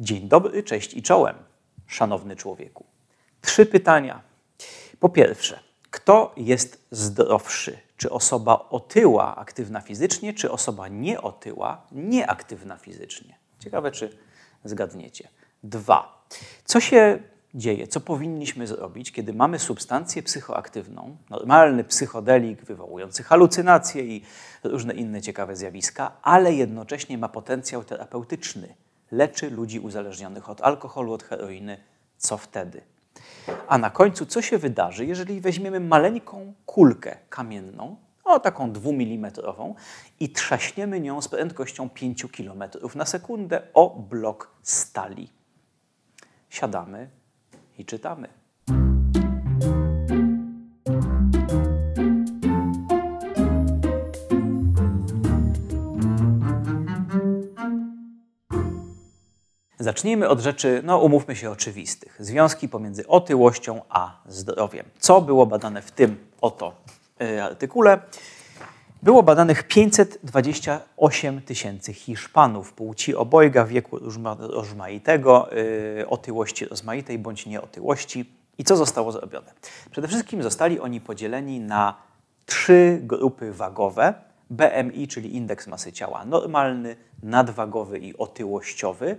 Dzień dobry, cześć i czołem, szanowny człowieku. Trzy pytania. Po pierwsze, kto jest zdrowszy? Czy osoba otyła aktywna fizycznie, czy osoba nieotyła nieaktywna fizycznie? Ciekawe, czy zgadniecie. Dwa. Co się dzieje? Co powinniśmy zrobić, kiedy mamy substancję psychoaktywną, normalny psychodelik wywołujący halucynacje i różne inne ciekawe zjawiska, ale jednocześnie ma potencjał terapeutyczny? leczy ludzi uzależnionych od alkoholu, od heroiny, co wtedy? A na końcu, co się wydarzy, jeżeli weźmiemy maleńką kulkę kamienną, o taką dwumilimetrową, i trzaśniemy nią z prędkością 5 km na sekundę o blok stali? Siadamy i czytamy. Zacznijmy od rzeczy, no umówmy się, oczywistych. Związki pomiędzy otyłością a zdrowiem. Co było badane w tym oto e, artykule? Było badanych 528 tysięcy Hiszpanów płci obojga, wieku rozmaitego, e, otyłości rozmaitej bądź nieotyłości. I co zostało zrobione? Przede wszystkim zostali oni podzieleni na trzy grupy wagowe. BMI, czyli indeks masy ciała normalny, nadwagowy i otyłościowy.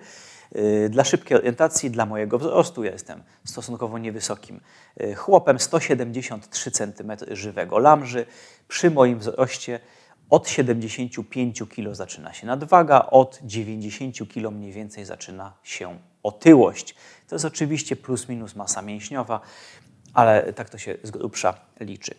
Y, dla szybkiej orientacji, dla mojego wzrostu, ja jestem stosunkowo niewysokim y, chłopem, 173 cm żywego lamży. Przy moim wzroście od 75 kg zaczyna się nadwaga, od 90 kg mniej więcej zaczyna się otyłość. To jest oczywiście plus minus masa mięśniowa, ale tak to się z grubsza liczy.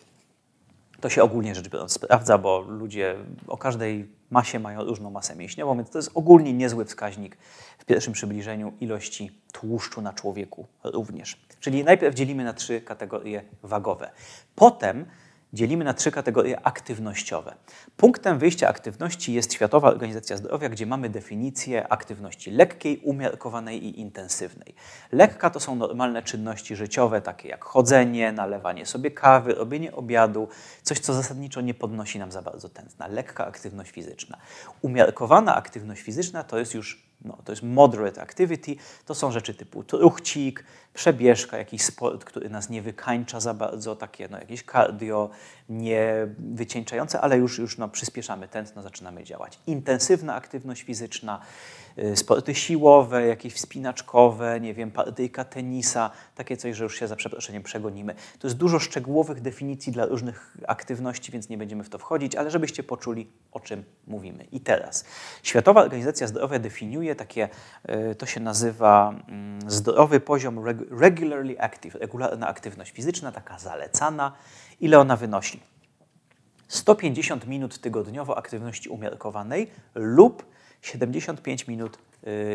To się ogólnie rzecz biorąc sprawdza, bo ludzie o każdej masie mają różną masę mięśniową, więc to jest ogólnie niezły wskaźnik w pierwszym przybliżeniu ilości tłuszczu na człowieku również. Czyli najpierw dzielimy na trzy kategorie wagowe. Potem dzielimy na trzy kategorie aktywnościowe. Punktem wyjścia aktywności jest Światowa Organizacja Zdrowia, gdzie mamy definicję aktywności lekkiej, umiarkowanej i intensywnej. Lekka to są normalne czynności życiowe, takie jak chodzenie, nalewanie sobie kawy, robienie obiadu, coś, co zasadniczo nie podnosi nam za bardzo tętna. Lekka aktywność fizyczna. Umiarkowana aktywność fizyczna to jest już no, to jest moderate activity, to są rzeczy typu truchcik, przebieżka, jakiś sport, który nas nie wykańcza za bardzo, takie no, jakieś cardio nie ale już, już no, przyspieszamy tętno, zaczynamy działać. Intensywna aktywność fizyczna, y, sporty siłowe, jakieś wspinaczkowe, nie wiem, partyjka tenisa, takie coś, że już się za przeproszeniem przegonimy. To jest dużo szczegółowych definicji dla różnych aktywności, więc nie będziemy w to wchodzić, ale żebyście poczuli, o czym mówimy. I teraz. Światowa Organizacja Zdrowia definiuje takie, y, to się nazywa mm, zdrowy poziom regulacji regularly active, regularna aktywność fizyczna, taka zalecana. Ile ona wynosi? 150 minut tygodniowo aktywności umiarkowanej lub 75 minut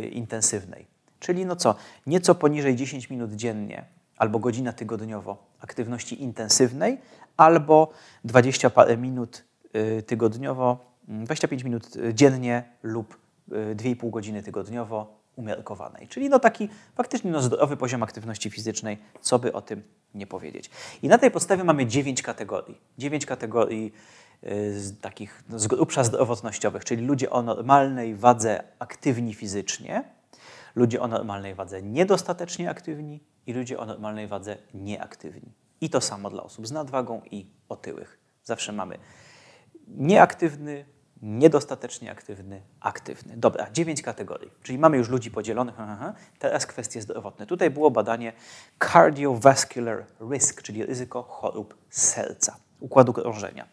y, intensywnej. Czyli no co, nieco poniżej 10 minut dziennie albo godzina tygodniowo aktywności intensywnej, albo 20 parę minut y, tygodniowo, 25 mm, minut y, dziennie lub 2,5 y, godziny tygodniowo umiarkowanej. Czyli no taki faktycznie no zdrowy poziom aktywności fizycznej, co by o tym nie powiedzieć. I na tej podstawie mamy dziewięć kategorii. dziewięć kategorii y, z takich no, z grubsza zdrowotnościowych, czyli ludzie o normalnej wadze aktywni fizycznie, ludzie o normalnej wadze niedostatecznie aktywni i ludzie o normalnej wadze nieaktywni. I to samo dla osób z nadwagą i otyłych. Zawsze mamy nieaktywny, niedostatecznie aktywny, aktywny. Dobra, dziewięć kategorii, czyli mamy już ludzi podzielonych. Aha, teraz kwestie zdrowotne. Tutaj było badanie cardiovascular risk, czyli ryzyko chorób serca, układu krążenia.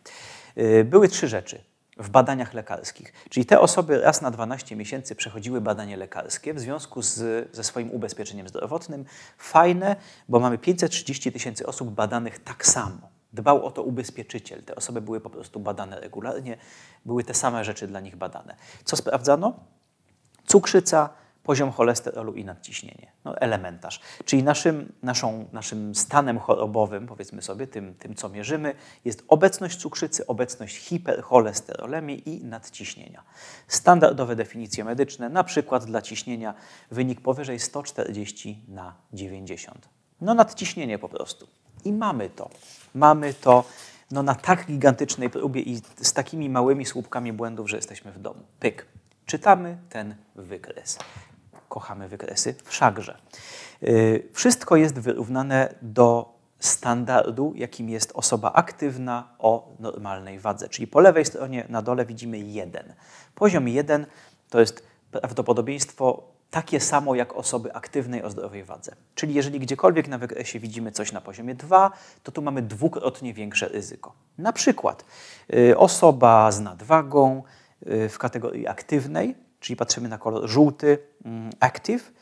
Y, były trzy rzeczy w badaniach lekarskich, czyli te osoby raz na 12 miesięcy przechodziły badanie lekarskie w związku z, ze swoim ubezpieczeniem zdrowotnym. Fajne, bo mamy 530 tysięcy osób badanych tak samo Dbał o to ubezpieczyciel. Te osoby były po prostu badane regularnie, były te same rzeczy dla nich badane. Co sprawdzano? Cukrzyca, poziom cholesterolu i nadciśnienie. No, elementarz. Czyli naszym, naszą, naszym stanem chorobowym, powiedzmy sobie, tym, tym co mierzymy, jest obecność cukrzycy, obecność hipercholesterolemii i nadciśnienia. Standardowe definicje medyczne, na przykład dla ciśnienia wynik powyżej 140 na 90. No nadciśnienie po prostu. I mamy to. Mamy to no, na tak gigantycznej próbie i z takimi małymi słupkami błędów, że jesteśmy w domu. Pyk. Czytamy ten wykres. Kochamy wykresy. Wszakże. Yy, wszystko jest wyrównane do standardu, jakim jest osoba aktywna o normalnej wadze. Czyli po lewej stronie na dole widzimy 1. Poziom 1 to jest prawdopodobieństwo takie samo jak osoby aktywnej o zdrowej wadze. Czyli jeżeli gdziekolwiek na wykresie widzimy coś na poziomie 2, to tu mamy dwukrotnie większe ryzyko. Na przykład y, osoba z nadwagą y, w kategorii aktywnej, czyli patrzymy na kolor żółty, mm, active,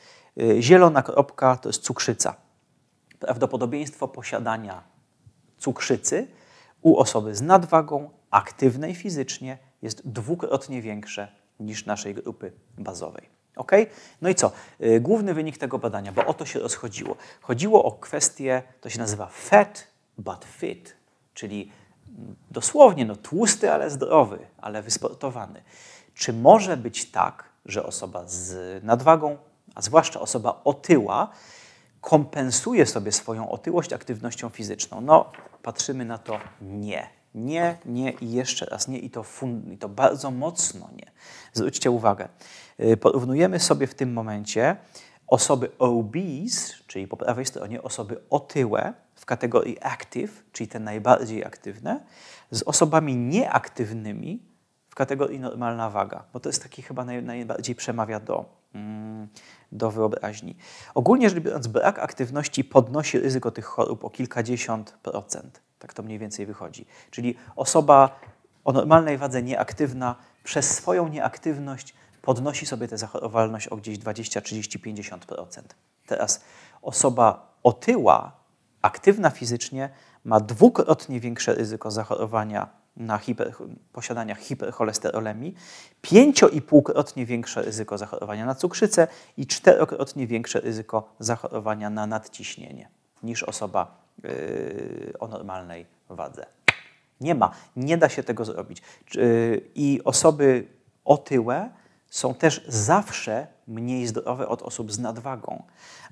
y, zielona kropka to jest cukrzyca. Prawdopodobieństwo posiadania cukrzycy u osoby z nadwagą aktywnej fizycznie jest dwukrotnie większe niż naszej grupy bazowej. Ok? No i co? Y, główny wynik tego badania, bo o to się rozchodziło. Chodziło o kwestię, to się nazywa fat but fit, czyli mm, dosłownie no, tłusty, ale zdrowy, ale wysportowany. Czy może być tak, że osoba z nadwagą, a zwłaszcza osoba otyła, kompensuje sobie swoją otyłość aktywnością fizyczną? No, patrzymy na to nie. Nie, nie i jeszcze raz nie i to, i to bardzo mocno nie. Zwróćcie uwagę. Y, porównujemy sobie w tym momencie osoby obese, czyli po prawej stronie osoby otyłe w kategorii active, czyli te najbardziej aktywne, z osobami nieaktywnymi w kategorii normalna waga, bo to jest taki chyba naj, najbardziej przemawia do, mm, do wyobraźni. Ogólnie rzecz biorąc, brak aktywności podnosi ryzyko tych chorób o kilkadziesiąt procent. Tak to mniej więcej wychodzi. Czyli osoba o normalnej wadze nieaktywna przez swoją nieaktywność podnosi sobie tę zachorowalność o gdzieś 20, 30, 50%. Teraz osoba otyła, aktywna fizycznie, ma dwukrotnie większe ryzyko zachorowania na hiper, posiadania hipercholesterolemii, półkrotnie większe ryzyko zachorowania na cukrzycę i czterokrotnie większe ryzyko zachorowania na nadciśnienie niż osoba yy, o normalnej wadze. Nie ma, nie da się tego zrobić. Yy, I osoby otyłe są też zawsze mniej zdrowe od osób z nadwagą,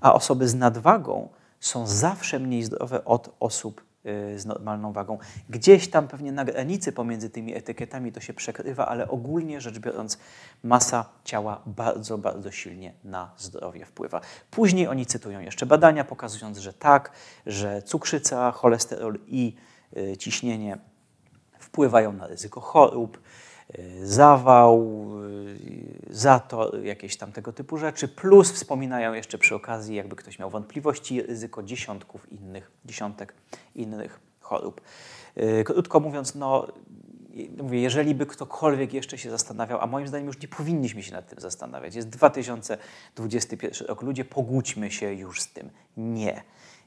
a osoby z nadwagą są zawsze mniej zdrowe od osób y, z normalną wagą. Gdzieś tam pewnie na granicy pomiędzy tymi etykietami to się przekrywa, ale ogólnie rzecz biorąc masa ciała bardzo, bardzo silnie na zdrowie wpływa. Później oni cytują jeszcze badania pokazując, że tak, że cukrzyca, cholesterol i y, ciśnienie wpływają na ryzyko chorób, Y, zawał, y, za to jakieś tam tego typu rzeczy. Plus wspominają jeszcze przy okazji, jakby ktoś miał wątpliwości, ryzyko dziesiątków innych, dziesiątek innych chorób. Y, krótko mówiąc, no, mówię, jeżeli by ktokolwiek jeszcze się zastanawiał, a moim zdaniem już nie powinniśmy się nad tym zastanawiać, jest 2021 rok, ludzie pogódźmy się już z tym. Nie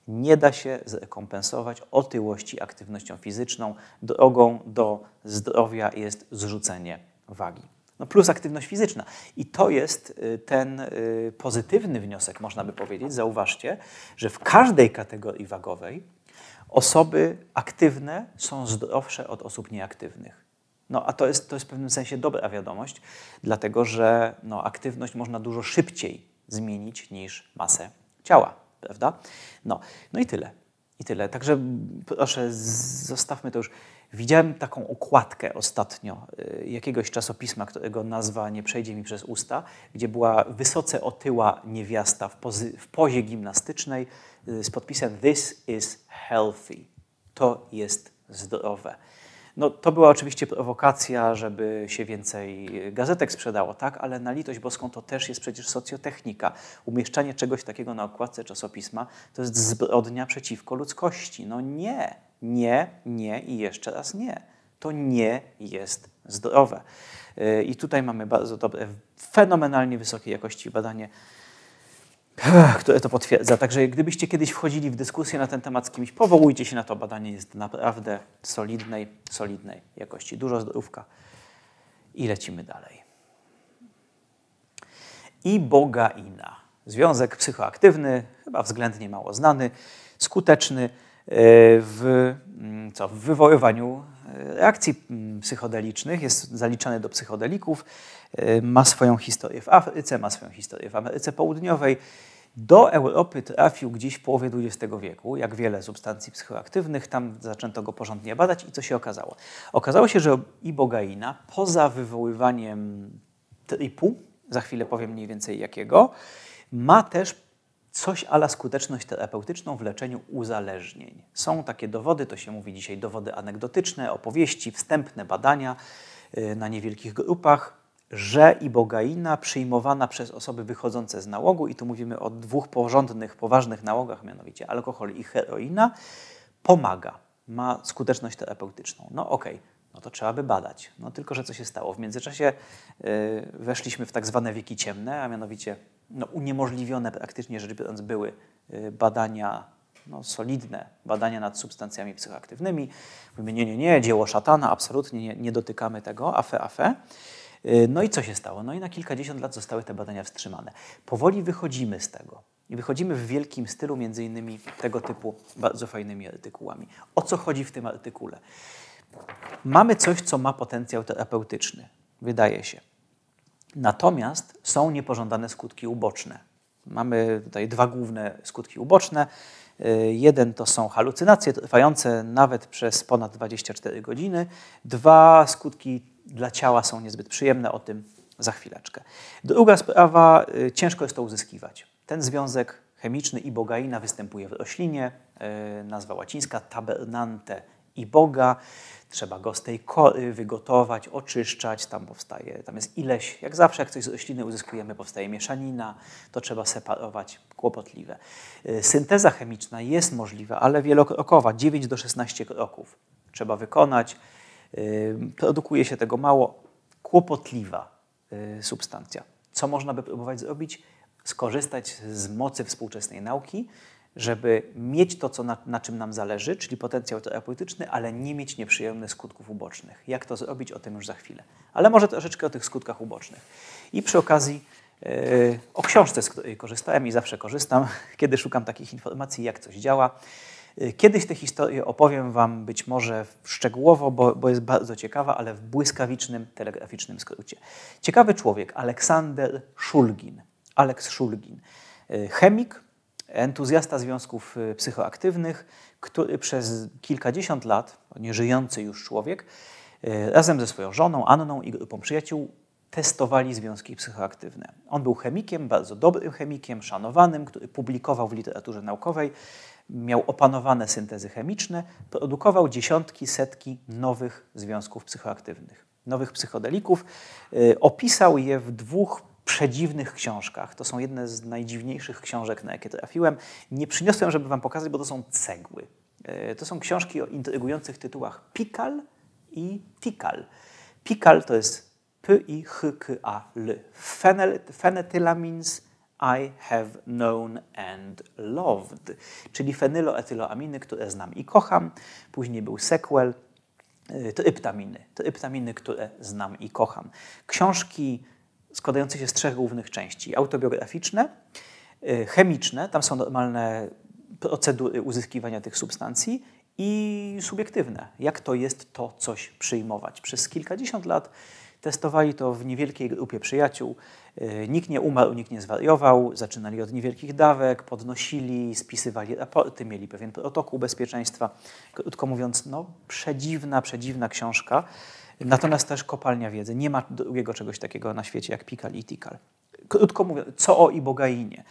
nie da się zrekompensować otyłości aktywnością fizyczną. Drogą do zdrowia jest zrzucenie wagi. No plus aktywność fizyczna. I to jest y, ten y, pozytywny wniosek, można by powiedzieć. Zauważcie, że w każdej kategorii wagowej osoby aktywne są zdrowsze od osób nieaktywnych. No a to jest, to jest w pewnym sensie dobra wiadomość, dlatego że no, aktywność można dużo szybciej zmienić niż masę ciała prawda? No, no i tyle. I tyle. Także proszę, zostawmy to już. Widziałem taką okładkę ostatnio y, jakiegoś czasopisma, którego nazwa nie przejdzie mi przez usta, gdzie była wysoce otyła niewiasta w, pozy, w pozie gimnastycznej y, z podpisem This is healthy. To jest zdrowe. No, to była oczywiście prowokacja, żeby się więcej gazetek sprzedało, tak? ale na litość boską to też jest przecież socjotechnika. Umieszczanie czegoś takiego na okładce czasopisma to jest zbrodnia przeciwko ludzkości. No nie, nie, nie i jeszcze raz nie. To nie jest zdrowe. Y, I tutaj mamy bardzo dobre, fenomenalnie wysokiej jakości badanie które to potwierdza. Także gdybyście kiedyś wchodzili w dyskusję na ten temat z kimś, powołujcie się na to. Badanie jest naprawdę solidnej, solidnej jakości. Dużo zdrówka. I lecimy dalej. I bogaina. Związek psychoaktywny, chyba względnie mało znany, skuteczny e, w, mm, co, w wywoływaniu e, reakcji mm, psychodelicznych, jest zaliczany do psychodelików, e, ma swoją historię w Afryce, ma swoją historię w Ameryce Południowej, do Europy trafił gdzieś w połowie XX wieku, jak wiele substancji psychoaktywnych, tam zaczęto go porządnie badać i co się okazało? Okazało się, że ibogaina poza wywoływaniem tripu, za chwilę powiem mniej więcej jakiego, ma też coś ala skuteczność terapeutyczną w leczeniu uzależnień. Są takie dowody, to się mówi dzisiaj dowody anegdotyczne, opowieści, wstępne badania y, na niewielkich grupach, że i ibogaina przyjmowana przez osoby wychodzące z nałogu, i tu mówimy o dwóch porządnych, poważnych nałogach, mianowicie alkohol i heroina, pomaga, ma skuteczność terapeutyczną. No okej, okay, no to trzeba by badać. No tylko, że co się stało? W międzyczasie yy, weszliśmy w tak zwane wieki ciemne, a mianowicie no, uniemożliwione praktycznie rzecz biorąc były yy, badania no, solidne badania nad substancjami psychoaktywnymi. Mówimy, nie, nie, nie, dzieło szatana, absolutnie nie, nie dotykamy tego, afe, afe. Y, no i co się stało? No i na kilkadziesiąt lat zostały te badania wstrzymane. Powoli wychodzimy z tego. I wychodzimy w wielkim stylu, między innymi tego typu bardzo fajnymi artykułami. O co chodzi w tym artykule? Mamy coś, co ma potencjał terapeutyczny, wydaje się. Natomiast są niepożądane skutki uboczne. Mamy tutaj dwa główne skutki uboczne. Y, jeden to są halucynacje trwające nawet przez ponad 24 godziny. Dwa skutki dla ciała są niezbyt przyjemne, o tym za chwileczkę. Druga sprawa, y, ciężko jest to uzyskiwać. Ten związek chemiczny ibogaina występuje w roślinie, y, nazwa łacińska tabernante iboga. Trzeba go z tej kory wygotować, oczyszczać, tam powstaje, tam jest ileś. Jak zawsze, jak coś z rośliny uzyskujemy, powstaje mieszanina, to trzeba separować, kłopotliwe. Y, synteza chemiczna jest możliwa, ale wielokrokowa, 9 do 16 kroków trzeba wykonać. Produkuje się tego mało. Kłopotliwa y, substancja. Co można by próbować zrobić? Skorzystać z mocy współczesnej nauki, żeby mieć to, co na, na, czym nam zależy, czyli potencjał terapeutyczny, ale nie mieć nieprzyjemnych skutków ubocznych. Jak to zrobić, o tym już za chwilę. Ale może troszeczkę o tych skutkach ubocznych. I przy okazji yy, o książce, z której korzystałem i zawsze korzystam, kiedy szukam takich informacji, jak coś działa. Y, kiedyś tę historię opowiem Wam być może szczegółowo, bo, bo, jest bardzo ciekawa, ale w błyskawicznym, telegraficznym skrócie. Ciekawy człowiek, Aleksander Szulgin. Aleks Szulgin. Y, chemik, entuzjasta związków y, psychoaktywnych, który przez kilkadziesiąt lat, nieżyjący już człowiek, razem ze swoją żoną Anną i grupą przyjaciół testowali związki psychoaktywne. On był chemikiem, bardzo dobrym chemikiem, szanowanym, który publikował w literaturze naukowej miał opanowane syntezy chemiczne, produkował dziesiątki, setki nowych związków psychoaktywnych, nowych psychodelików. Y, opisał je w dwóch przedziwnych książkach. To są jedne z najdziwniejszych książek, na jakie trafiłem. Nie przyniosłem, żeby wam pokazać, bo to są cegły. Y, to są książki o intrygujących tytułach Pikal i Tikal. Pikal to jest p i h k a l Fenetylamins i have known and loved, czyli fenyloetyloaminy, które znam i kocham. Później był sequel, y, to iptaminy, to iptaminy, które znam i kocham. Książki składające się z trzech głównych części. Autobiograficzne, y, chemiczne, tam są normalne procedury uzyskiwania tych substancji i subiektywne, jak to jest to coś przyjmować. Przez kilkadziesiąt lat Testowali to w niewielkiej grupie przyjaciół. E, nikt nie umarł, nikt nie zwariował. Zaczynali od niewielkich dawek, podnosili, spisywali raporty, mieli pewien protokół bezpieczeństwa. Krótko mówiąc, no, przedziwna, przedziwna książka. Natomiast też kopalnia wiedzy. Nie ma drugiego czegoś takiego na świecie jak Pikal i Tikal. Krótko mówiąc, co o Ibogainie.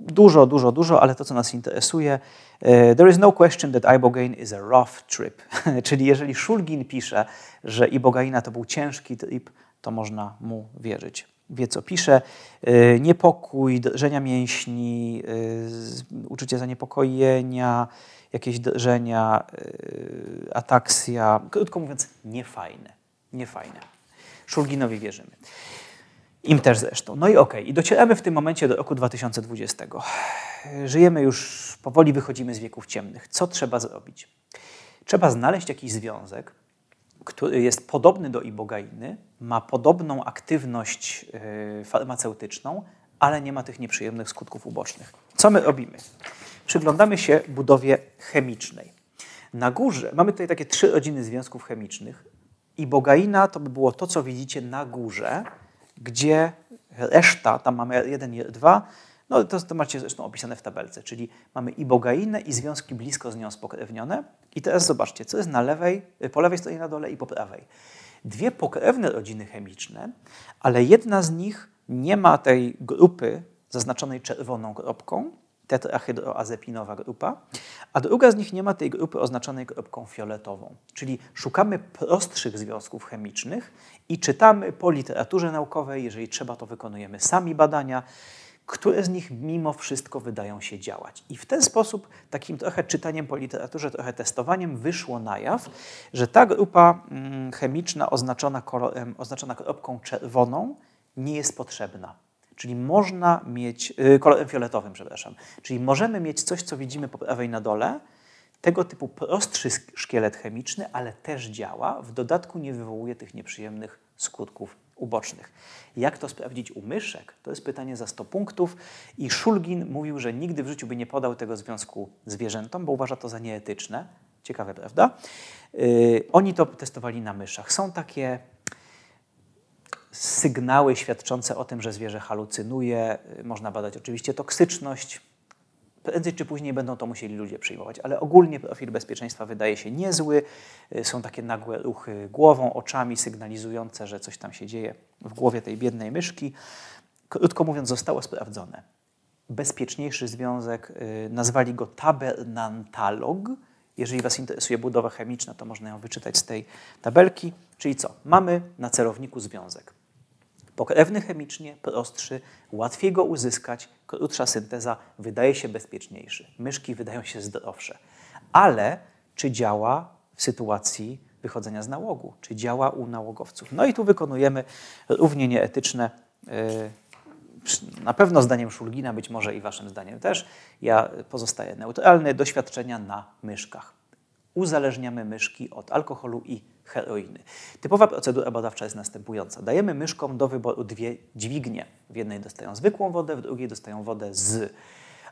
Dużo, dużo, dużo, ale to, co nas interesuje, e, there is no question that ibogaine is a rough trip. Czyli jeżeli Szulgin pisze, że ibogaina to był ciężki trip, to można mu wierzyć. Wie, co pisze. E, niepokój, drżenia mięśni, e, uczucie zaniepokojenia, jakieś drżenia, ataksja. Krótko mówiąc, niefajne. Niefajne. Szulginowi wierzymy. Im też zresztą. No i okej, okay. i docieramy w tym momencie do roku 2020. Żyjemy już, powoli wychodzimy z wieków ciemnych. Co trzeba zrobić? Trzeba znaleźć jakiś związek, który jest podobny do ibogainy, ma podobną aktywność e, farmaceutyczną, ale nie ma tych nieprzyjemnych skutków ubocznych. Co my robimy? Przyglądamy się budowie chemicznej. Na górze mamy tutaj takie trzy rodziny związków chemicznych. Ibogaina to by było to, co widzicie na górze, gdzie reszta, tam mamy 1 i 2, no to, to macie zresztą opisane w tabelce, czyli mamy i bogainę, i związki blisko z nią spokrewnione. I teraz zobaczcie, co jest na lewej, po lewej stronie na dole i po prawej. Dwie pokrewne rodziny chemiczne, ale jedna z nich nie ma tej grupy zaznaczonej czerwoną kropką, tetrahydroazepinowa grupa, a druga z nich nie ma tej grupy oznaczonej kropką fioletową. Czyli szukamy prostszych związków chemicznych i czytamy po literaturze naukowej, jeżeli trzeba, to wykonujemy sami badania, które z nich mimo wszystko wydają się działać. I w ten sposób, takim trochę czytaniem po literaturze, trochę testowaniem, wyszło na jaw, że ta grupa mm, chemiczna oznaczona, kolorem, oznaczona kropką czerwoną nie jest potrzebna. Czyli można mieć, y, kolorem fioletowym, przepraszam, czyli możemy mieć coś, co widzimy po prawej na dole, tego typu prostszy szkielet chemiczny, ale też działa, w dodatku nie wywołuje tych nieprzyjemnych skutków ubocznych. Jak to sprawdzić u myszek? To jest pytanie za 100 punktów i Szulgin mówił, że nigdy w życiu by nie podał tego związku zwierzętom, bo uważa to za nieetyczne. Ciekawe, prawda? Yy, oni to testowali na myszach. Są takie sygnały świadczące o tym, że zwierzę halucynuje. Y, można badać oczywiście toksyczność. Prędzej czy później będą to musieli ludzie przyjmować, ale ogólnie profil bezpieczeństwa wydaje się niezły. Y, są takie nagłe ruchy głową, oczami sygnalizujące, że coś tam się dzieje w głowie tej biednej myszki. Krótko mówiąc, zostało sprawdzone. Bezpieczniejszy związek, y, nazwali go tabernantalog, jeżeli Was interesuje budowa chemiczna, to można ją wyczytać z tej tabelki. Czyli co? Mamy na celowniku związek. Pokrewny chemicznie, prostszy, łatwiej go uzyskać, krótsza synteza wydaje się bezpieczniejszy. Myszki wydają się zdrowsze. Ale czy działa w sytuacji wychodzenia z nałogu? Czy działa u nałogowców? No i tu wykonujemy równie nieetyczne yy, na pewno zdaniem Szulgina, być może i waszym zdaniem też, ja pozostaję neutralny, doświadczenia na myszkach. Uzależniamy myszki od alkoholu i heroiny. Typowa procedura badawcza jest następująca. Dajemy myszkom do wyboru dwie dźwignie. W jednej dostają zwykłą wodę, w drugiej dostają wodę z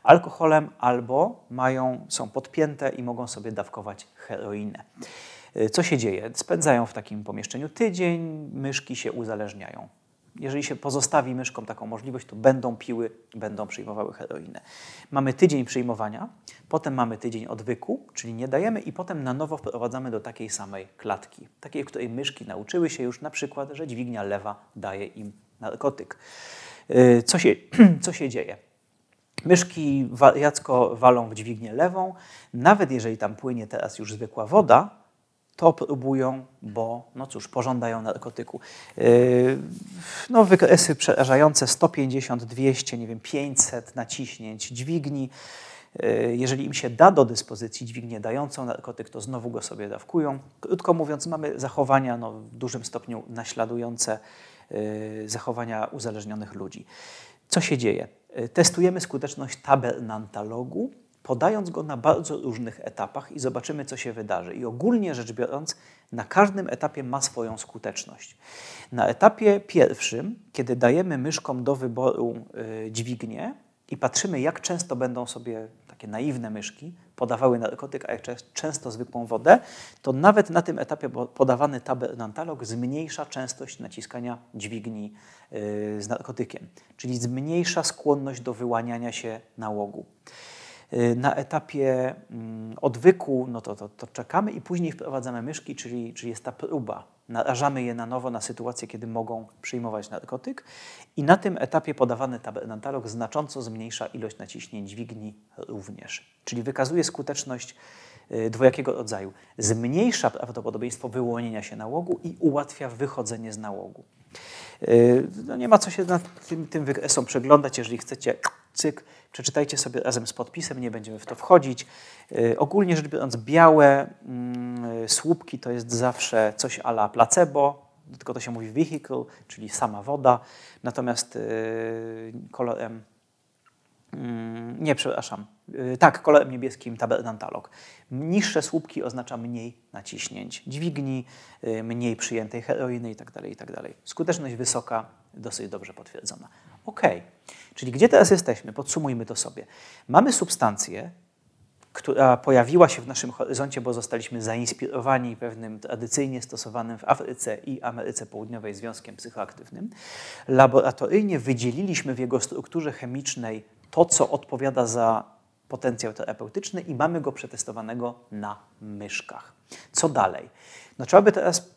alkoholem albo mają, są podpięte i mogą sobie dawkować heroinę. E, co się dzieje? Spędzają w takim pomieszczeniu tydzień, myszki się uzależniają jeżeli się pozostawi myszkom taką możliwość, to będą piły, będą przyjmowały heroinę. Mamy tydzień przyjmowania, potem mamy tydzień odwyku, czyli nie dajemy i potem na nowo wprowadzamy do takiej samej klatki, takiej, w której myszki nauczyły się już na przykład, że dźwignia lewa daje im narkotyk. Y, co się, co się dzieje? Myszki wariacko walą w dźwignię lewą, nawet jeżeli tam płynie teraz już zwykła woda, to próbują, bo no cóż, pożądają narkotyku. Yy, no, wykresy przerażające 150, 200, nie wiem, 500 naciśnięć dźwigni. Yy, jeżeli im się da do dyspozycji dźwignię dającą narkotyk, to znowu go sobie dawkują. Krótko mówiąc, mamy zachowania no, w dużym stopniu naśladujące yy, zachowania uzależnionych ludzi. Co się dzieje? Testujemy skuteczność tabernantalogu, podając go na bardzo różnych etapach i zobaczymy, co się wydarzy. I ogólnie rzecz biorąc, na każdym etapie ma swoją skuteczność. Na etapie pierwszym, kiedy dajemy myszkom do wyboru y, dźwignię i patrzymy, jak często będą sobie takie naiwne myszki podawały narkotyk, a jak często zwykłą wodę, to nawet na tym etapie podawany tabernantalog zmniejsza częstość naciskania dźwigni y, z narkotykiem, czyli zmniejsza skłonność do wyłaniania się nałogu. Y, na etapie mm, odwyku no to, to, to czekamy i później wprowadzamy myszki, czyli, czyli jest ta próba. Narażamy je na nowo na sytuację, kiedy mogą przyjmować narkotyk i na tym etapie podawany tabernantalog znacząco zmniejsza ilość naciśnięć dźwigni również. Czyli wykazuje skuteczność y, dwojakiego rodzaju. Zmniejsza prawdopodobieństwo wyłonienia się nałogu i ułatwia wychodzenie z nałogu. Y, no nie ma co się nad tym, tym wykresom przeglądać, jeżeli chcecie cykl. Przeczytajcie sobie razem z podpisem, nie będziemy w to wchodzić. Y, ogólnie rzecz biorąc, białe mm, y, słupki to jest zawsze coś ala placebo, tylko to się mówi vehicle, czyli sama woda, natomiast y, kolorem mm, nie, przepraszam. Tak, kolorem niebieskim tabernantalog. Niższe słupki oznacza mniej naciśnięć dźwigni, mniej przyjętej heroiny itd., tak itd. Tak Skuteczność wysoka, dosyć dobrze potwierdzona. OK. Czyli gdzie teraz jesteśmy? Podsumujmy to sobie. Mamy substancję, która pojawiła się w naszym horyzoncie, bo zostaliśmy zainspirowani pewnym tradycyjnie stosowanym w Afryce i Ameryce Południowej związkiem psychoaktywnym. Laboratoryjnie wydzieliliśmy w jego strukturze chemicznej to, co odpowiada za potencjał terapeutyczny i mamy go przetestowanego na myszkach. Co dalej? No trzeba by teraz,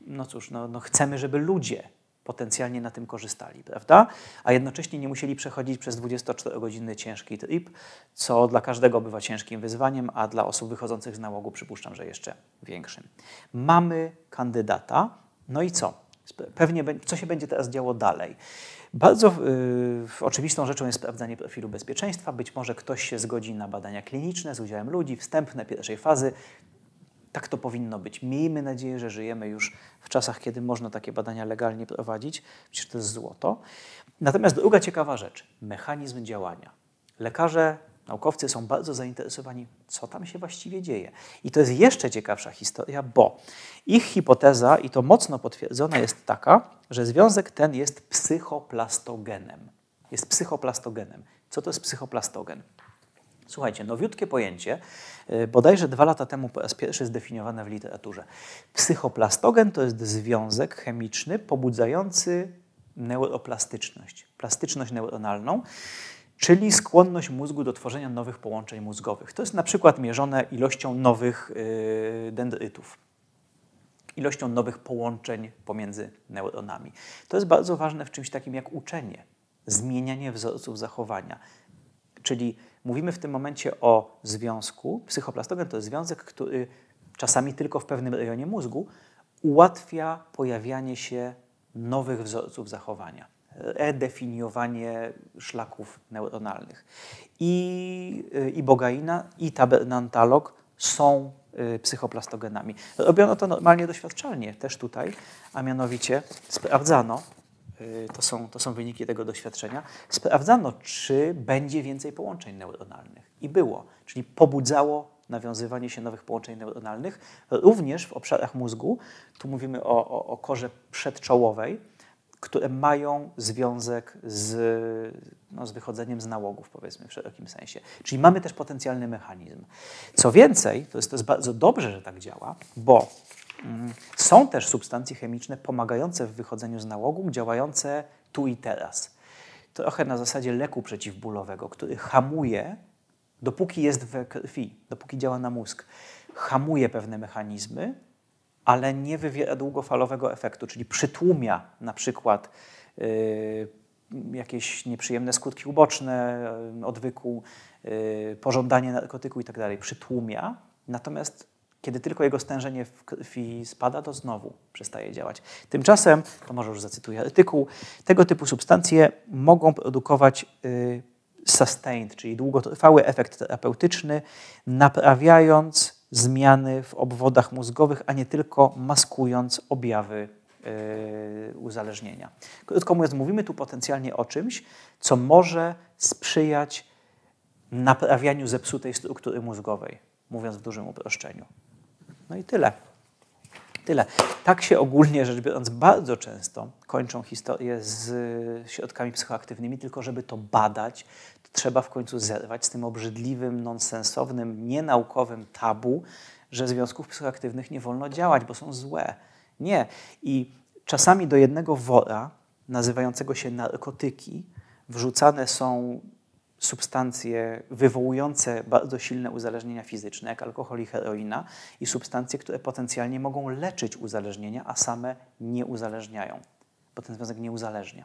no cóż, no, no chcemy, żeby ludzie potencjalnie na tym korzystali, prawda? A jednocześnie nie musieli przechodzić przez 24-godzinny ciężki trip, co dla każdego bywa ciężkim wyzwaniem, a dla osób wychodzących z nałogu przypuszczam, że jeszcze większym. Mamy kandydata, no i co? Pewnie, co się będzie teraz działo dalej? Bardzo yy, oczywistą rzeczą jest sprawdzanie profilu bezpieczeństwa. Być może ktoś się zgodzi na badania kliniczne z udziałem ludzi, wstępne, pierwszej fazy tak to powinno być. Miejmy nadzieję, że żyjemy już w czasach, kiedy można takie badania legalnie prowadzić. Przecież to jest złoto. Natomiast druga ciekawa rzecz mechanizm działania. Lekarze Naukowcy są bardzo zainteresowani, co tam się właściwie dzieje. I to jest jeszcze ciekawsza historia, bo ich hipoteza, i to mocno potwierdzona, jest taka, że związek ten jest psychoplastogenem. Jest psychoplastogenem. Co to jest psychoplastogen? Słuchajcie, nowiutkie pojęcie, y, bodajże dwa lata temu po raz pierwszy zdefiniowane w literaturze. Psychoplastogen to jest związek chemiczny pobudzający neuroplastyczność, plastyczność neuronalną, czyli skłonność mózgu do tworzenia nowych połączeń mózgowych. To jest na przykład mierzone ilością nowych y, dendrytów, ilością nowych połączeń pomiędzy neuronami. To jest bardzo ważne w czymś takim jak uczenie, zmienianie wzorców zachowania, Czyli mówimy w tym momencie o związku. Psychoplastogen to związek, który czasami tylko w pewnym rejonie mózgu ułatwia pojawianie się nowych wzorców zachowania, redefiniowanie szlaków neuronalnych. I, i Bogaina, i tabernantalog są y, psychoplastogenami. Robiono to normalnie doświadczalnie też tutaj, a mianowicie sprawdzano Y, to są, to są wyniki tego doświadczenia. Sprawdzano, czy będzie więcej połączeń neuronalnych. I było, czyli pobudzało nawiązywanie się nowych połączeń neuronalnych, również w obszarach mózgu, tu mówimy o, o, o korze przedczołowej, które mają związek z, no, z wychodzeniem z nałogów, powiedzmy w szerokim sensie. Czyli mamy też potencjalny mechanizm. Co więcej, to jest, to jest bardzo dobrze, że tak działa, bo są też substancje chemiczne pomagające w wychodzeniu z nałogu, działające tu i teraz. Trochę na zasadzie leku przeciwbólowego, który hamuje, dopóki jest w krwi, dopóki działa na mózg, hamuje pewne mechanizmy, ale nie wywiera długofalowego efektu, czyli przytłumia na przykład yy, jakieś nieprzyjemne skutki uboczne, y, odwyku, yy, pożądanie narkotyku itd. Tak przytłumia, natomiast kiedy tylko jego stężenie w krwi spada, to znowu przestaje działać. Tymczasem, to może już zacytuję artykuł, tego typu substancje mogą produkować y, sustained, czyli długotrwały efekt terapeutyczny, naprawiając zmiany w obwodach mózgowych, a nie tylko maskując objawy y, uzależnienia. Krótko mówiąc, mówimy tu potencjalnie o czymś, co może sprzyjać naprawianiu zepsutej struktury mózgowej, mówiąc w dużym uproszczeniu. No i tyle. Tyle. Tak się ogólnie rzecz biorąc bardzo często kończą historie z y, środkami psychoaktywnymi, tylko żeby to badać, to trzeba w końcu zerwać z tym obrzydliwym, nonsensownym, nienaukowym tabu, że związków psychoaktywnych nie wolno działać, bo są złe. Nie. I czasami do jednego wora nazywającego się narkotyki wrzucane są substancje wywołujące bardzo silne uzależnienia fizyczne, jak alkohol i heroina, i substancje, które potencjalnie mogą leczyć uzależnienia, a same nie uzależniają, bo ten związek nie uzależnia.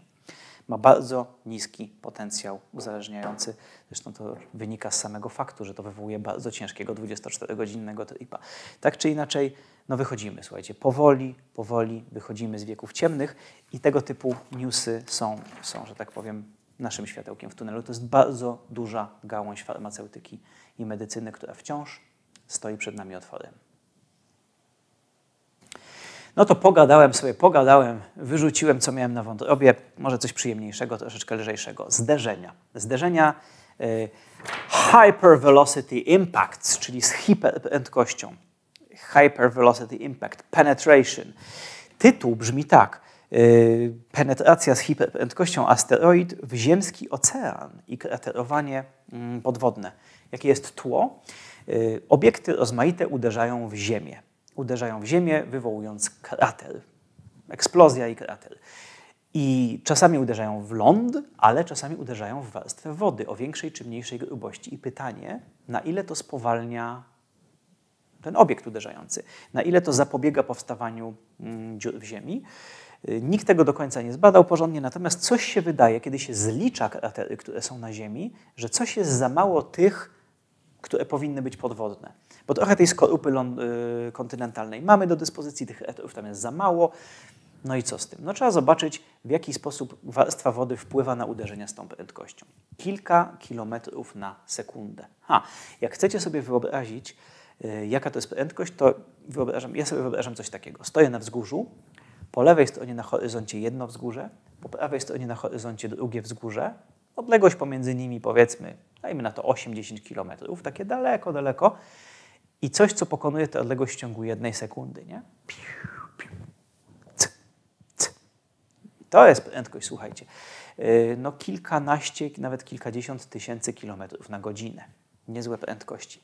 Ma bardzo niski potencjał uzależniający. Zresztą to wynika z samego faktu, że to wywołuje bardzo ciężkiego 24-godzinnego tripa. Tak czy inaczej, no wychodzimy, słuchajcie, powoli, powoli wychodzimy z wieków ciemnych i tego typu newsy są, są że tak powiem, naszym światełkiem w tunelu. To jest bardzo duża gałąź farmaceutyki i medycyny, która wciąż stoi przed nami otworem. No to pogadałem sobie, pogadałem, wyrzuciłem co miałem na wątrobie, może coś przyjemniejszego, troszeczkę lżejszego. Zderzenia. Zderzenia y, hypervelocity impacts, czyli z hiperprędkością. Hypervelocity impact, penetration. Tytuł brzmi tak – Y, penetracja z hiperprędkością asteroid w ziemski ocean i kraterowanie mm, podwodne. Jakie jest tło? Y, obiekty rozmaite uderzają w ziemię. Uderzają w ziemię, wywołując krater. Eksplozja i krater. I czasami uderzają w ląd, ale czasami uderzają w warstwę wody o większej czy mniejszej grubości. I pytanie, na ile to spowalnia ten obiekt uderzający, na ile to zapobiega powstawaniu mm, dziur w Ziemi. Y, nikt tego do końca nie zbadał porządnie, natomiast coś się wydaje, kiedy się zlicza kratery, które są na Ziemi, że coś jest za mało tych, które powinny być podwodne. Bo trochę tej skorupy y, kontynentalnej mamy do dyspozycji, tych kraterów tam jest za mało. No i co z tym? No trzeba zobaczyć, w jaki sposób warstwa wody wpływa na uderzenia z tą prędkością. Kilka kilometrów na sekundę. Ha, jak chcecie sobie wyobrazić, y, jaka to jest prędkość, to wyobrażam, ja sobie wyobrażam coś takiego. Stoję na wzgórzu, po lewej stronie na horyzoncie jedno wzgórze, po prawej stronie na horyzoncie drugie wzgórze. Odległość pomiędzy nimi powiedzmy, dajmy na to 8-10 km, takie daleko, daleko. I coś, co pokonuje tę odległość w ciągu jednej sekundy, nie? To jest prędkość, słuchajcie, y, no kilkanaście, nawet kilkadziesiąt tysięcy kilometrów na godzinę. Niezłe prędkości.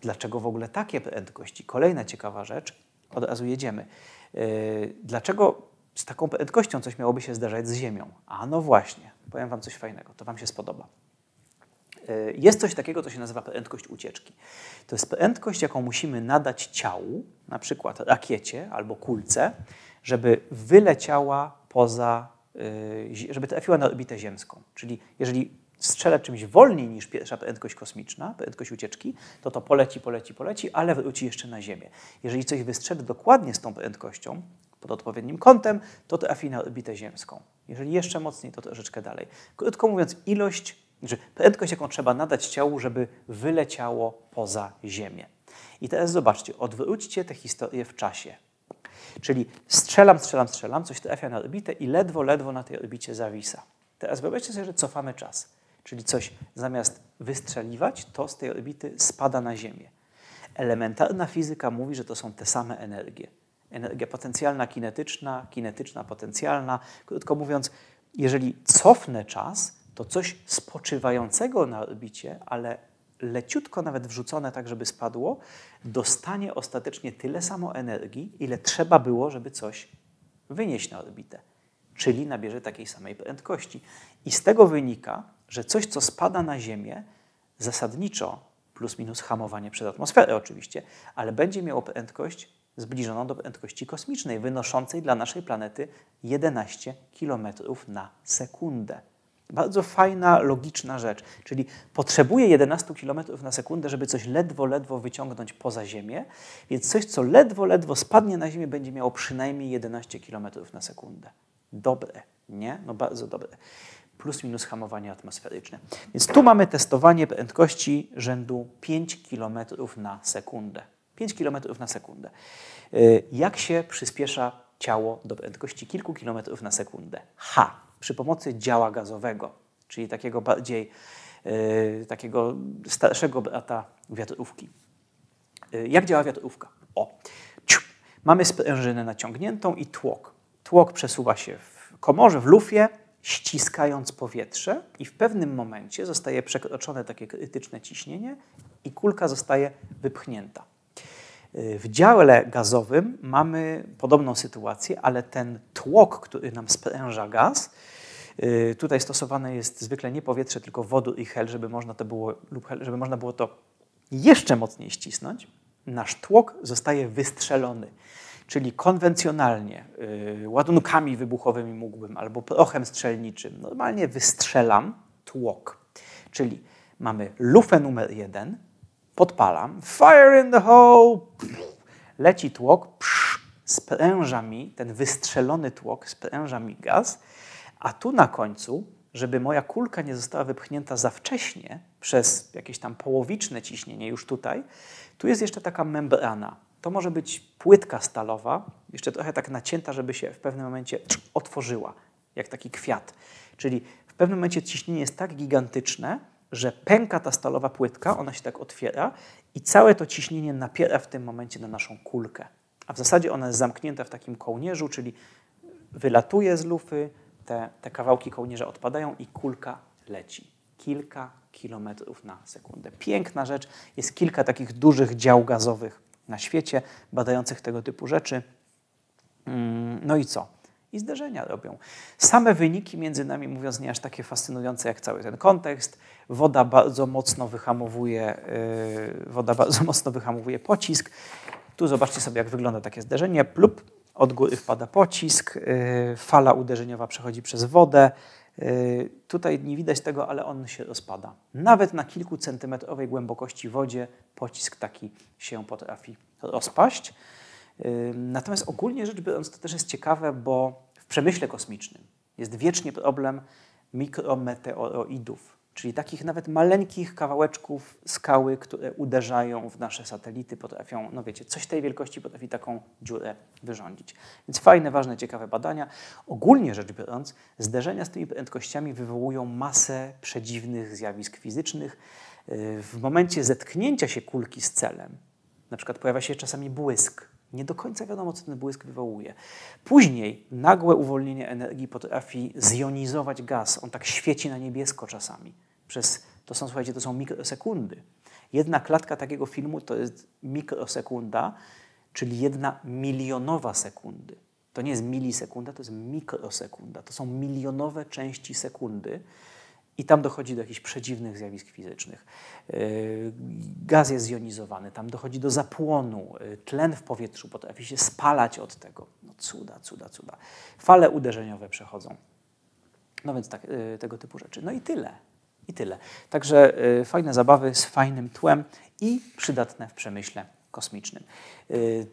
Dlaczego w ogóle takie prędkości? Kolejna ciekawa rzecz, od razu jedziemy. E, dlaczego z taką prędkością coś miałoby się zdarzać z Ziemią? A no właśnie, powiem Wam coś fajnego, to Wam się spodoba. E, jest coś takiego, co się nazywa prędkość ucieczki. To jest prędkość, jaką musimy nadać ciału, na przykład rakiecie albo kulce, żeby wyleciała poza, e, żeby trafiła na orbitę ziemską. Czyli jeżeli strzela czymś wolniej niż pierwsza prędkość kosmiczna, prędkość ucieczki, to to poleci, poleci, poleci, ale wróci jeszcze na Ziemię. Jeżeli coś wystrzeli dokładnie z tą prędkością, pod odpowiednim kątem, to trafi na orbitę ziemską. Jeżeli jeszcze mocniej, to troszeczkę dalej. Krótko mówiąc, ilość, znaczy prędkość, jaką trzeba nadać ciału, żeby wyleciało poza Ziemię. I teraz zobaczcie, odwróćcie tę historię w czasie. Czyli strzelam, strzelam, strzelam, coś trafia na orbitę i ledwo, ledwo na tej orbicie zawisa. Teraz wyobraźcie sobie, że cofamy czas. Czyli coś zamiast wystrzeliwać, to z tej orbity spada na Ziemię. Elementarna fizyka mówi, że to są te same energie. Energia potencjalna, kinetyczna, kinetyczna, potencjalna. Krótko mówiąc, jeżeli cofnę czas, to coś spoczywającego na orbicie, ale leciutko nawet wrzucone tak, żeby spadło, dostanie ostatecznie tyle samo energii, ile trzeba było, żeby coś wynieść na orbitę. Czyli nabierze takiej samej prędkości. I z tego wynika, że coś, co spada na Ziemię, zasadniczo plus minus hamowanie przez atmosferę oczywiście, ale będzie miało prędkość zbliżoną do prędkości kosmicznej, wynoszącej dla naszej planety 11 km na sekundę. Bardzo fajna, logiczna rzecz. Czyli potrzebuje 11 km na sekundę, żeby coś ledwo, ledwo wyciągnąć poza Ziemię, więc coś, co ledwo, ledwo spadnie na Ziemię, będzie miało przynajmniej 11 km na sekundę. Dobre, nie? No bardzo dobre plus minus hamowanie atmosferyczne. Więc tu mamy testowanie prędkości rzędu 5 km na sekundę. 5 km na sekundę. Y, jak się przyspiesza ciało do prędkości kilku kilometrów na sekundę? H. Przy pomocy działa gazowego, czyli takiego bardziej, y, takiego starszego brata wiatrówki. Y, jak działa wiatrówka? O. Mamy sprężynę naciągniętą i tłok. Tłok przesuwa się w komorze, w lufie, ściskając powietrze i w pewnym momencie zostaje przekroczone takie krytyczne ciśnienie i kulka zostaje wypchnięta. Y, w dziale gazowym mamy podobną sytuację, ale ten tłok, który nam spręża gaz, y, tutaj stosowane jest zwykle nie powietrze, tylko wodór i hel, żeby można to było, lub hel, żeby można było to jeszcze mocniej ścisnąć. Nasz tłok zostaje wystrzelony czyli konwencjonalnie y, ładunkami wybuchowymi mógłbym albo prochem strzelniczym, normalnie wystrzelam tłok. Czyli mamy lufę numer jeden, podpalam, fire in the hole, leci tłok, spręża mi, ten wystrzelony tłok spręża mi gaz, a tu na końcu, żeby moja kulka nie została wypchnięta za wcześnie przez jakieś tam połowiczne ciśnienie już tutaj, tu jest jeszcze taka membrana, to może być płytka stalowa, jeszcze trochę tak nacięta, żeby się w pewnym momencie otworzyła, jak taki kwiat. Czyli w pewnym momencie ciśnienie jest tak gigantyczne, że pęka ta stalowa płytka, ona się tak otwiera i całe to ciśnienie napiera w tym momencie na naszą kulkę. A w zasadzie ona jest zamknięta w takim kołnierzu, czyli wylatuje z lufy, te, te kawałki kołnierza odpadają i kulka leci. Kilka kilometrów na sekundę. Piękna rzecz. Jest kilka takich dużych dział gazowych na świecie badających tego typu rzeczy. Mm, no i co? I zderzenia robią. Same wyniki, między nami mówiąc, nie aż takie fascynujące jak cały ten kontekst. Woda bardzo mocno wyhamowuje, yy, woda bardzo mocno wyhamowuje pocisk. Tu zobaczcie sobie, jak wygląda takie zderzenie. Plup, od góry wpada pocisk, yy, fala uderzeniowa przechodzi przez wodę, Y, tutaj nie widać tego, ale on się rozpada. Nawet na kilku centymetrowej głębokości wodzie pocisk taki się potrafi rozpaść. Y, natomiast ogólnie rzecz biorąc, to też jest ciekawe, bo w przemyśle kosmicznym jest wiecznie problem mikrometeoroidów, czyli takich nawet maleńkich kawałeczków skały, które uderzają w nasze satelity, potrafią, no wiecie, coś tej wielkości potrafi taką dziurę wyrządzić. Więc fajne, ważne, ciekawe badania. Ogólnie rzecz biorąc, zderzenia z tymi prędkościami wywołują masę przedziwnych zjawisk fizycznych. Y, w momencie zetknięcia się kulki z celem, na przykład pojawia się czasami błysk, nie do końca wiadomo, co ten błysk wywołuje. Później nagłe uwolnienie energii potrafi zjonizować gaz. On tak świeci na niebiesko czasami. Przez, to są, słuchajcie, to są mikrosekundy. Jedna klatka takiego filmu to jest mikrosekunda, czyli jedna milionowa sekundy. To nie jest milisekunda, to jest mikrosekunda. To są milionowe części sekundy. I tam dochodzi do jakichś przedziwnych zjawisk fizycznych. Y, gaz jest zjonizowany, tam dochodzi do zapłonu, y, tlen w powietrzu potrafi się spalać od tego. No cuda, cuda, cuda. Fale uderzeniowe przechodzą. No więc tak, y, tego typu rzeczy. No i tyle. I tyle. Także fajne zabawy z fajnym tłem i przydatne w przemyśle kosmicznym.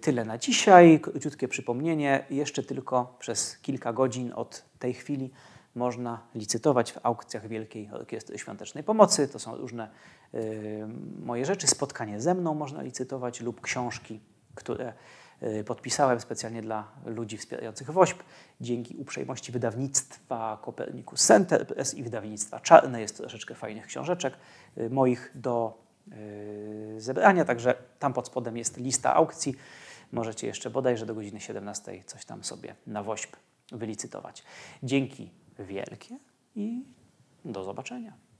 Tyle na dzisiaj. Króciutkie przypomnienie. Jeszcze tylko przez kilka godzin od tej chwili można licytować w aukcjach Wielkiej Orkiestry Świątecznej Pomocy. To są różne y, moje rzeczy. Spotkanie ze mną można licytować lub książki, które y, podpisałem specjalnie dla ludzi wspierających WOŚP. Dzięki uprzejmości wydawnictwa Kopernikus Center PS i wydawnictwa Czarne jest troszeczkę fajnych książeczek y, moich do y, zebrania, także tam pod spodem jest lista aukcji. Możecie jeszcze bodajże do godziny 17 coś tam sobie na WOŚP wylicytować. Dzięki wielkie i do zobaczenia.